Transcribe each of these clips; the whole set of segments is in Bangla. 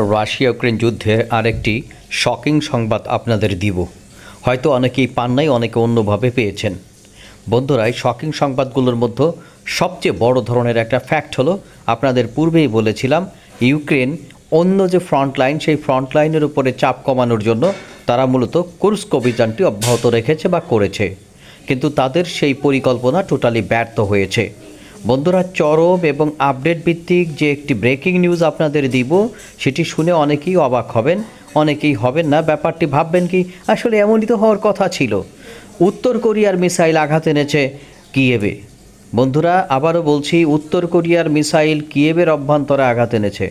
রাশিয়া ইউক্রেন যুদ্ধের আরেকটি শকিং সংবাদ আপনাদের দিব হয়তো অনেকেই পান নাই অনেকে অন্যভাবে পেয়েছেন বন্ধুরা এই শকিং সংবাদগুলোর মধ্যে সবচেয়ে বড় ধরনের একটা ফ্যাক্ট হলো আপনাদের পূর্বেই বলেছিলাম ইউক্রেন অন্য যে ফ্রন্ট লাইন সেই ফ্রন্ট লাইনের উপরে চাপ কমানোর জন্য তারা মূলত কুরস্ক অভিযানটি অব্যাহত রেখেছে বা করেছে কিন্তু তাদের সেই পরিকল্পনা টোটালি ব্যর্থ হয়েছে বন্ধুরা চরম এবং আপডেট ভিত্তিক যে একটি ব্রেকিং নিউজ আপনাদের দিব সেটি শুনে অনেকেই অবাক হবেন অনেকেই হবেন না ব্যাপারটি ভাববেন কি আসলে এমনই তো হওয়ার কথা ছিল উত্তর কোরিয়ার মিসাইল আঘাত এনেছে কিয়েবে বন্ধুরা আবারও বলছি উত্তর কোরিয়ার মিসাইল কিয়েবের অভ্যন্তরে আঘাত এনেছে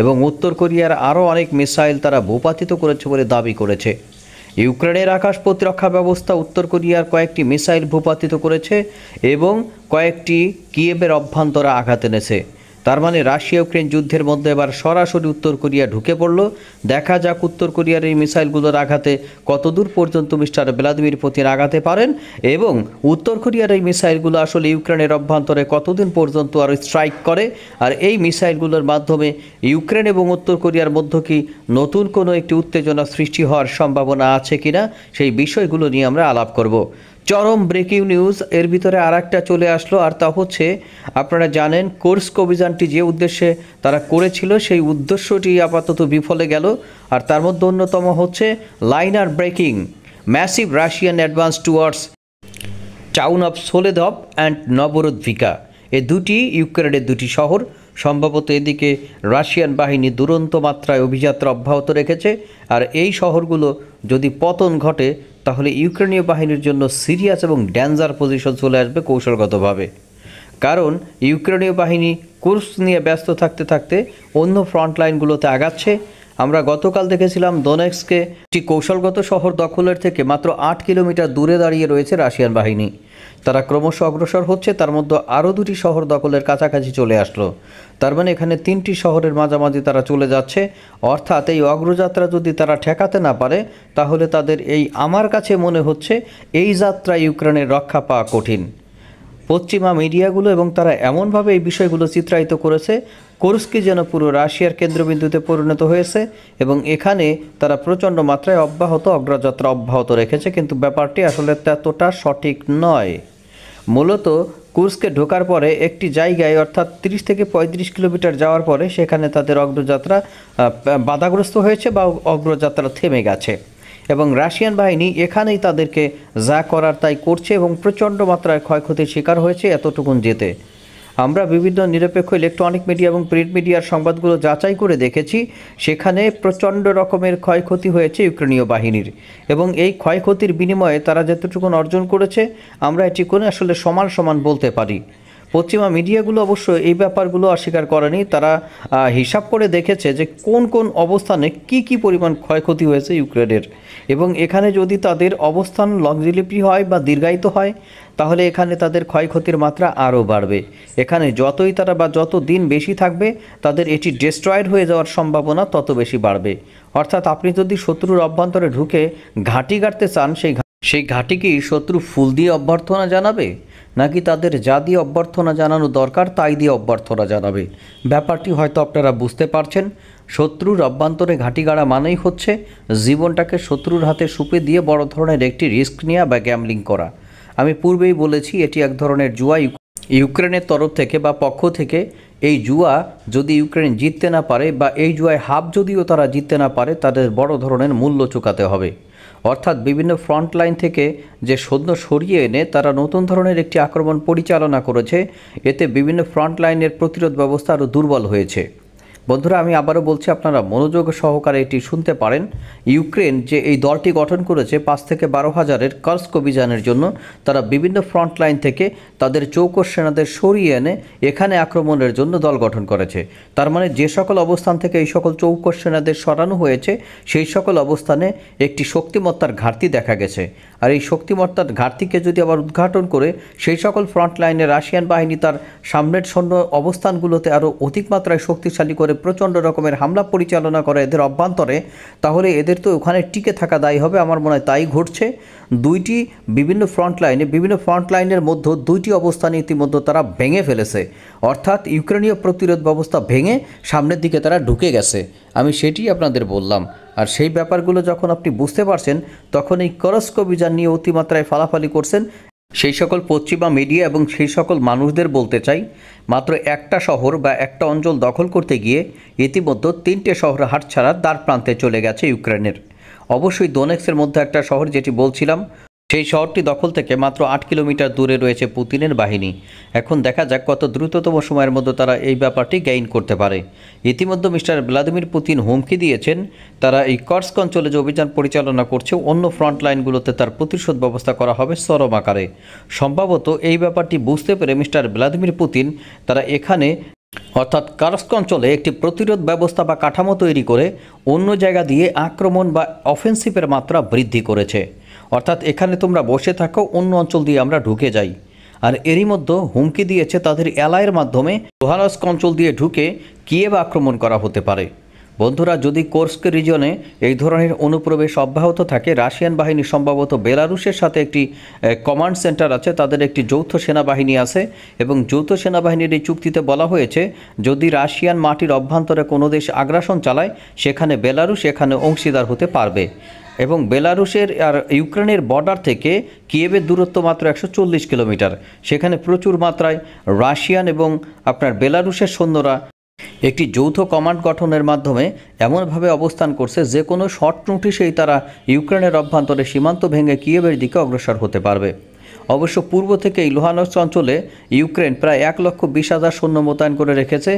এবং উত্তর কোরিয়ার আরও অনেক মিসাইল তারা ভূপাতিত করেছে বলে দাবি করেছে ইউক্রেনের আকাশ প্রতিরক্ষা ব্যবস্থা উত্তর কোরিয়ার কয়েকটি মিসাইল ভূপাতিত করেছে এবং কয়েকটি কিয়েবের অভ্যন্তরে আঘাত এনেছে তার মানে রাশিয়া ইউক্রেন যুদ্ধের মধ্যে এবার সরাসরি উত্তর কোরিয়া ঢুকে পড়ল দেখা যাক উত্তর কোরিয়ার এই মিসাইলগুলোর আঘাতে কতদূর পর্যন্ত মিস্টার ভ্লাদিমির পুতিন আগাতে পারেন এবং উত্তর কোরিয়ার এই মিসাইলগুলো আসলে ইউক্রেনের অভ্যন্তরে কতদিন পর্যন্ত আর স্ট্রাইক করে আর এই মিসাইলগুলোর মাধ্যমে ইউক্রেন এবং উত্তর কোরিয়ার মধ্যে কি নতুন কোনো একটি উত্তেজনা সৃষ্টি হওয়ার সম্ভাবনা আছে কিনা সেই বিষয়গুলো নিয়ে আমরা আলাপ করব চরম ব্রেকিং নিউজ এর ভিতরে আর একটা চলে আসলো আর তা হচ্ছে আপনারা জানেন কোর্সক অভিযানটি যে উদ্দেশ্যে তারা করেছিল সেই উদ্দেশ্যটি আপাতত বিফলে গেল আর তার মধ্যে অন্যতম হচ্ছে লাইনার breaking massive Russian advance towards town of Soledar and নবরোদ্ভিকা এ দুটি ইউক্রেনের দুটি শহর সম্ভবত এদিকে রাশিয়ান বাহিনী দুরন্ত মাত্রায় অভিযাত্রা অব্যাহত রেখেছে আর এই শহরগুলো যদি পতন ঘটে তাহলে ইউক্রেনীয় বাহিনীর জন্য সিরিয়াস এবং ড্যাঞ্জার পজিশন চলে আসবে কৌশলগতভাবে কারণ ইউক্রেনীয় বাহিনী কুর্স নিয়ে ব্যস্ত থাকতে থাকতে অন্য ফ্রন্টলাইনগুলোতে আগাচ্ছে আমরা গতকাল দেখেছিলাম দোনেক্সকে একটি কৌশলগত শহর দখলের থেকে মাত্র আট কিলোমিটার দূরে দাঁড়িয়ে রয়েছে রাশিয়ান বাহিনী তারা ক্রমশ অগ্রসর হচ্ছে তার মধ্যে আরও দুটি শহর দখলের কাছাকাছি চলে আসলো তার মানে এখানে তিনটি শহরের মাঝামাঝি তারা চলে যাচ্ছে অর্থাৎ এই অগ্রযাত্রা যদি তারা ঠেকাতে না পারে তাহলে তাদের এই আমার কাছে মনে হচ্ছে এই যাত্রা ইউক্রেনের রক্ষা পাওয়া কঠিন পশ্চিমা মিডিয়াগুলো এবং তারা এমনভাবে এই বিষয়গুলো চিত্রায়িত করেছে কোরস্কি যেন পুরো রাশিয়ার কেন্দ্রবিন্দুতে পরিণত হয়েছে এবং এখানে তারা প্রচণ্ড মাত্রায় অব্যাহত অগ্রযাত্রা অব্যাহত রেখেছে কিন্তু ব্যাপারটি আসলে ততটা সঠিক নয় মূলত কুর্সকে ঢোকার পরে একটি জায়গায় অর্থাৎ তিরিশ থেকে ৩৫ কিলোমিটার যাওয়ার পরে সেখানে তাদের অগ্রযাত্রা বাধাগ্রস্ত হয়েছে বা অগ্রযাত্রা থেমে গেছে এবং রাশিয়ান বাহিনী এখানেই তাদেরকে যা করার তাই করছে এবং প্রচণ্ড মাত্রায় ক্ষয়ক্ষতির শিকার হয়েছে এতটুকুন যেতে আমরা বিভিন্ন নিরপেক্ষ ইলেকট্রনিক মিডিয়া এবং প্রিন্ট মিডিয়ার সংবাদগুলো যাচাই করে দেখেছি সেখানে প্রচণ্ড রকমের ক্ষয়ক্ষতি হয়েছে ইউক্রেনীয় বাহিনীর এবং এই ক্ষয়ক্ষতির বিনিময়ে তারা যতটুকু অর্জন করেছে আমরা এটি কোনো আসলে সমান সমান বলতে পারি পশ্চিমা মিডিয়াগুলো অবশ্য এই ব্যাপারগুলো অস্বীকার করেনি তারা হিসাব করে দেখেছে যে কোন কোন অবস্থানে কি কি পরিমাণ ক্ষয়ক্ষতি হয়েছে ইউক্রেনের এবং এখানে যদি তাদের অবস্থান লংজিলিপি হয় বা দীর্ঘায়িত হয় তাহলে এখানে তাদের ক্ষয়ক্ষতির মাত্রা আরও বাড়বে এখানে যতই তারা বা যত দিন বেশি থাকবে তাদের এটি ডিস্ট্রয়েড হয়ে যাওয়ার সম্ভাবনা তত বেশি বাড়বে অর্থাৎ আপনি যদি শত্রুর অভ্যন্তরে ঢুকে ঘাঁটি গাড়তে চান সেই সেই ঘাঁটি কি শত্রু ফুল দিয়ে অভ্যর্থনা জানাবে নাকি তাদের যা দিয়ে অভ্যর্থনা জানানো দরকার তাই দিয়ে অভ্যর্থনা জানাবে ব্যাপারটি হয়তো আপনারা বুঝতে পারছেন শত্রুর অভ্যন্তরে ঘাঁটি গাড়া মানেই হচ্ছে জীবনটাকে শত্রুর হাতে সুপে দিয়ে বড় ধরনের একটি রিস্ক নেওয়া বা গ্যামলিং করা আমি পূর্বেই বলেছি এটি এক ধরনের জুয়া ইউক্রেনের তরফ থেকে বা পক্ষ থেকে এই জুয়া যদি ইউক্রেন জিততে না পারে বা এই জুয়ায় হাফ যদিও তারা জিততে না পারে তাদের বড় ধরনের মূল্য চুকাতে হবে অর্থাৎ বিভিন্ন ফ্রন্ট লাইন থেকে যে সৈন্য সরিয়ে এনে তারা নতুন ধরনের একটি আক্রমণ পরিচালনা করেছে এতে বিভিন্ন ফ্রন্ট লাইনের প্রতিরোধ ব্যবস্থা আরও দুর্বল হয়েছে বন্ধুরা আমি আবারও বলছি আপনারা মনোযোগ সহকারে এটি শুনতে পারেন ইউক্রেন যে এই দলটি গঠন করেছে পাঁচ থেকে বারো হাজারের কার্স্ক অভিযানের জন্য তারা বিভিন্ন ফ্রন্টলাইন থেকে তাদের চৌকস সেনাদের সরিয়ে এনে এখানে আক্রমণের জন্য দল গঠন করেছে তার মানে যে সকল অবস্থান থেকে এই সকল চৌকস সেনাদের সরানো হয়েছে সেই সকল অবস্থানে একটি শক্তিমত্তার ঘাটতি দেখা গেছে আর এই শক্তিমত্তার ঘাটতিকে যদি আবার উদ্ঘাটন করে সেই সকল ফ্রন্টলাইনে রাশিয়ান বাহিনী তার সামনের সৈন্য অবস্থানগুলোতে আরও অধিক মাত্রায় শক্তিশালী করে প্রচণ্ড রকমের হামলা পরিচালনা করে এদের অভ্যন্তরে তাহলে এদের তো ওখানে টিকে থাকা দায়ী হবে আমার মনে হয় তাই ঘটছে দুইটি বিভিন্ন ফ্রন্টলাইনে বিভিন্ন ফ্রন্টলাইনের মধ্যে দুইটি অবস্থান ইতিমধ্যে তারা ভেঙে ফেলেছে অর্থাৎ ইউক্রেনীয় প্রতিরোধ ব্যবস্থা ভেঙে সামনের দিকে তারা ঢুকে গেছে আমি সেটি আপনাদের বললাম আর সেই ব্যাপারগুলো যখন আপনি বুঝতে পারছেন তখন এই করস্ক অভিযান নিয়ে অতিমাত্রায় ফালাফালি করছেন সেই সকল পশ্চিমা মিডিয়া এবং সেই সকল মানুষদের বলতে চাই মাত্র একটা শহর বা একটা অঞ্চল দখল করতে গিয়ে ইতিমধ্যে তিনটে শহর হাটছাড়া দ্বার প্রান্তে চলে গেছে ইউক্রেনের অবশ্যই দোনেক্সের মধ্যে একটা শহর যেটি বলছিলাম সেই শহরটি দখল থেকে মাত্র আট কিলোমিটার দূরে রয়েছে পুতিনের বাহিনী এখন দেখা যাক কত দ্রুততম সময়ের মধ্যে তারা এই ব্যাপারটি গেইন করতে পারে ইতিমধ্যে মিস্টার ভ্লাদিমির পুতিন হুমকি দিয়েছেন তারা এই কর্স্ক অঞ্চলে যে অভিযান পরিচালনা করছে অন্য ফ্রন্ট লাইনগুলোতে তার প্রতিশোধ ব্যবস্থা করা হবে সরম আকারে সম্ভবত এই ব্যাপারটি বুঝতে পেরে মিস্টার ভ্লাদিমির পুতিন তারা এখানে অর্থাৎ কারস্ক অঞ্চলে একটি প্রতিরোধ ব্যবস্থা বা কাঠামো তৈরি করে অন্য জায়গা দিয়ে আক্রমণ বা অফেন্সিভের মাত্রা বৃদ্ধি করেছে অর্থাৎ এখানে তোমরা বসে থাকো অন্য অঞ্চল দিয়ে আমরা ঢুকে যাই আর এরই মধ্যে হুমকি দিয়েছে তাদের এলায়ের মাধ্যমে লোহারস্ক অঞ্চল দিয়ে ঢুকে বা আক্রমণ করা হতে পারে বন্ধুরা যদি কোর্সকে রিজনে এই ধরনের অনুপ্রবেশ অব্যাহত থাকে রাশিয়ান বাহিনী সম্ভবত বেলারুশের সাথে একটি কমান্ড সেন্টার আছে তাদের একটি যৌথ সেনাবাহিনী আছে এবং যৌথ সেনাবাহিনীর এই চুক্তিতে বলা হয়েছে যদি রাশিয়ান মাটির অভ্যন্তরে কোনো দেশ আগ্রাসন চালায় সেখানে বেলারুশ এখানে অংশীদার হতে পারবে এবং বেলারুশের আর ইউক্রেনের বর্ডার থেকে কিয়েবের দূরত্ব মাত্র একশো কিলোমিটার সেখানে প্রচুর মাত্রায় রাশিয়ান এবং আপনার বেলারুশের সৈন্যরা একটি যৌথ কমান্ড গঠনের মাধ্যমে এমনভাবে অবস্থান করছে যে কোনো শর্ট নোটিসেই তারা ইউক্রেনের অভ্যন্তরে সীমান্ত ভেঙে কিয়েবের দিকে অগ্রসর হতে পারবে অবশ্য পূর্ব থেকেই লোহানস্ক অঞ্চলে ইউক্রেন প্রায় এক লক্ষ বিশ হাজার সৈন্য মোতায়েন করে রেখেছে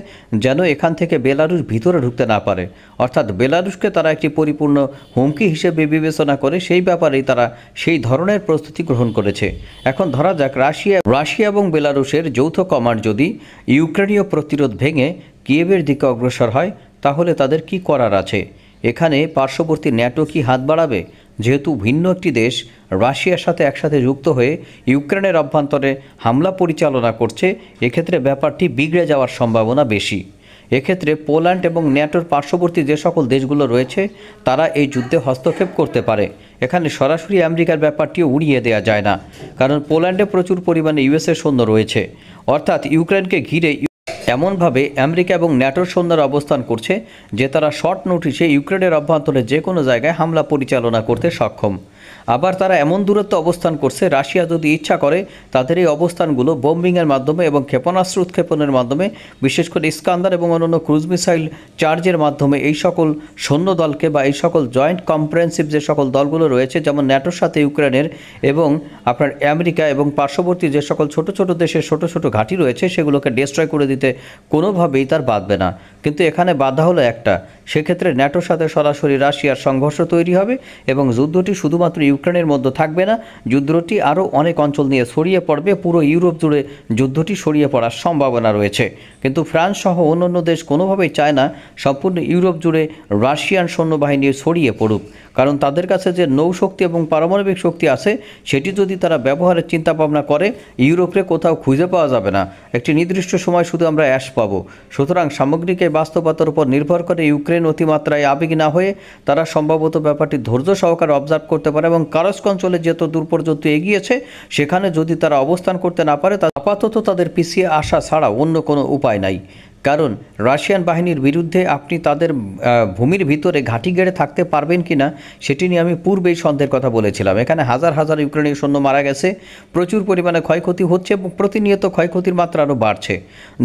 যেন এখান থেকে বেলারুশ ভিতরে ঢুকতে না পারে অর্থাৎ বেলারুশকে তারা একটি পরিপূর্ণ হুমকি হিসেবে বিবেচনা করে সেই ব্যাপারেই তারা সেই ধরনের প্রস্তুতি গ্রহণ করেছে এখন ধরা যাক রাশিয়া রাশিয়া এবং বেলারুশের যৌথ কমান্ড যদি ইউক্রেনীয় প্রতিরোধ ভেঙে কিয়েভের দিকে অগ্রসর হয় তাহলে তাদের কি করার আছে এখানে পার্শ্ববর্তী ন্যাটো কি হাত বাড়াবে যেহেতু ভিন্ন একটি দেশ রাশিয়ার সাথে একসাথে যুক্ত হয়ে ইউক্রেনের অভ্যন্তরে হামলা পরিচালনা করছে এক্ষেত্রে ব্যাপারটি বিগড়ে যাওয়ার সম্ভাবনা বেশি এক্ষেত্রে পোল্যান্ড এবং ন্যাটোর পার্শ্ববর্তী যে সকল দেশগুলো রয়েছে তারা এই যুদ্ধে হস্তক্ষেপ করতে পারে এখানে সরাসরি আমেরিকার ব্যাপারটিও উড়িয়ে দেওয়া যায় না কারণ পোল্যান্ডে প্রচুর পরিমাণে ইউএসএর সৈন্য রয়েছে অর্থাৎ ইউক্রেনকে ঘিরে এমনভাবে আমেরিকা এবং ন্যাটোর সৈন্যের অবস্থান করছে যে তারা শর্ট নোটিশে ইউক্রেনের অভ্যন্তরে যে কোনো জায়গায় হামলা পরিচালনা করতে সক্ষম আবার তারা এমন দূরত্ব অবস্থান করছে রাশিয়া যদি ইচ্ছা করে তাদের এই অবস্থানগুলো বোম্বিংয়ের মাধ্যমে এবং ক্ষেপণাস্ত্র উৎক্ষেপণের মাধ্যমে বিশেষ করে ইস্কান্দার এবং অন্যান্য ক্রুজ মিসাইল চার্জের মাধ্যমে এই সকল সৈন্য দলকে বা এই সকল জয়েন্ট কম্প্রেহেন্সিভ যে সকল দলগুলো রয়েছে যেমন ন্যাটোর সাথে ইউক্রেনের এবং আপনার আমেরিকা এবং পার্শ্ববর্তী যে সকল ছোট ছোট দেশের ছোট ছোট ঘাঁটি রয়েছে সেগুলোকে ডিস্ট্রয় করে দিতে কোনোভাবেই তার বাঁধবে না কিন্তু এখানে বাধা হলো একটা সেক্ষেত্রে ন্যাটোর সাথে সরাসরি রাশিয়ার সংঘর্ষ তৈরি হবে এবং যুদ্ধটি শুধুমাত্র ইউক্রেনের মধ্যে থাকবে না যুদ্ধটি আরও অনেক অঞ্চল নিয়ে ছড়িয়ে পড়বে পুরো ইউরোপ জুড়ে যুদ্ধটি ছড়িয়ে পড়ার সম্ভাবনা রয়েছে কিন্তু ফ্রান্স সহ অন্য দেশ কোনোভাবেই চায় না সম্পূর্ণ ইউরোপ জুড়ে রাশিয়ান সৈন্যবাহিনী ছড়িয়ে পড়ুক কারণ তাদের কাছে যে নৌশক্তি এবং পারমাণবিক শক্তি আছে সেটি যদি তারা ব্যবহারের চিন্তা ভাবনা করে ইউরোপে কোথাও খুঁজে পাওয়া যাবে না একটি নির্দিষ্ট সময় শুধু আমরা অ্যাশ পাব সুতরাং সামগ্রিক এই বাস্তবতার উপর নির্ভর করে ইউক্রেন অতিমাত্রায় আবেগ না হয়ে তারা সম্ভবত ব্যাপারটি ধৈর্য সহকারে অবজার্ভ করতে পারে এবং কারস্ক অঞ্চলে যেত দূর পর্যন্ত এগিয়েছে সেখানে যদি তারা অবস্থান করতে না পারে আপাতত তাদের পিছিয়ে আসা ছাড়া অন্য কোনো উপায় নাই কারণ রাশিয়ান বাহিনীর বিরুদ্ধে আপনি তাদের ভূমির ভিতরে ঘাঁটি গেড়ে থাকতে পারবেন কি না সেটি নিয়ে আমি পূর্বেই সন্দেহের কথা বলেছিলাম এখানে হাজার হাজার ইউক্রেনীয় সৈন্য মারা গেছে প্রচুর পরিমাণে ক্ষয়ক্ষতি হচ্ছে এবং প্রতিনিয়ত ক্ষয়ক্ষতির মাত্রা আরও বাড়ছে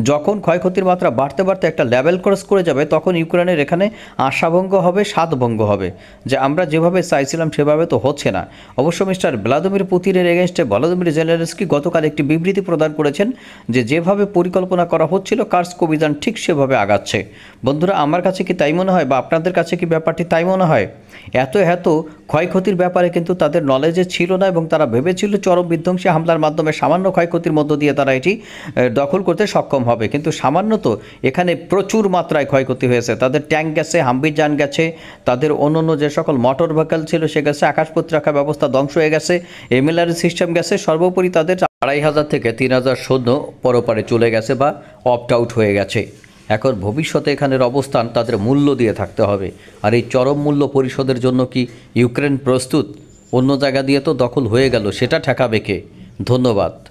যখন ক্ষয়ক্ষতির মাত্রা বাড়তে বাড়তে একটা লেভেল ক্রস করে যাবে তখন ইউক্রেনের এখানে আশাভঙ্গ হবে স্বাদভঙ্গ হবে যে আমরা যেভাবে চাইছিলাম সেভাবে তো হচ্ছে না অবশ্য মিস্টার ভ্লাদিমির পুতিনের এগেনস্টে ভ্লাদিমির জেলেনস্কি গতকাল একটি বিবৃতি প্রদান করেছেন যে যেভাবে পরিকল্পনা করা হচ্ছিল কার্সকোভিজান প্রতিষ্ঠান ঠিক সেভাবে আগাচ্ছে বন্ধুরা আমার কাছে কি তাই মনে হয় বা আপনাদের কাছে কি ব্যাপারটি তাই মনে হয় এত এত ক্ষয়ক্ষতির ব্যাপারে কিন্তু তাদের নলেজে ছিল না এবং তারা ভেবেছিল চরম বিধ্বংসী হামলার মাধ্যমে সামান্য ক্ষয়ক্ষতির মধ্য দিয়ে তারা এটি দখল করতে সক্ষম হবে কিন্তু সামান্য তো এখানে প্রচুর মাত্রায় ক্ষয়ক্ষতি হয়েছে তাদের ট্যাঙ্ক গেছে হাম্বির যান গেছে তাদের অন্য যে সকল মোটর ভেহিকল ছিল সে গেছে আকাশ প্রতিরক্ষা ব্যবস্থা ধ্বংস হয়ে গেছে এমএলআর সিস্টেম গেছে সর্বোপরি তাদের আড়াই হাজার থেকে তিন হাজার সৈন্য পরপারে চলে গেছে বা অপট আউট হয়ে গেছে এখন ভবিষ্যতে এখানের অবস্থান তাদের মূল্য দিয়ে থাকতে হবে আর এই চরম মূল্য পরিশোধের জন্য কি ইউক্রেন প্রস্তুত অন্য জায়গা দিয়ে তো দখল হয়ে গেল সেটা ঠেকাবে কে ধন্যবাদ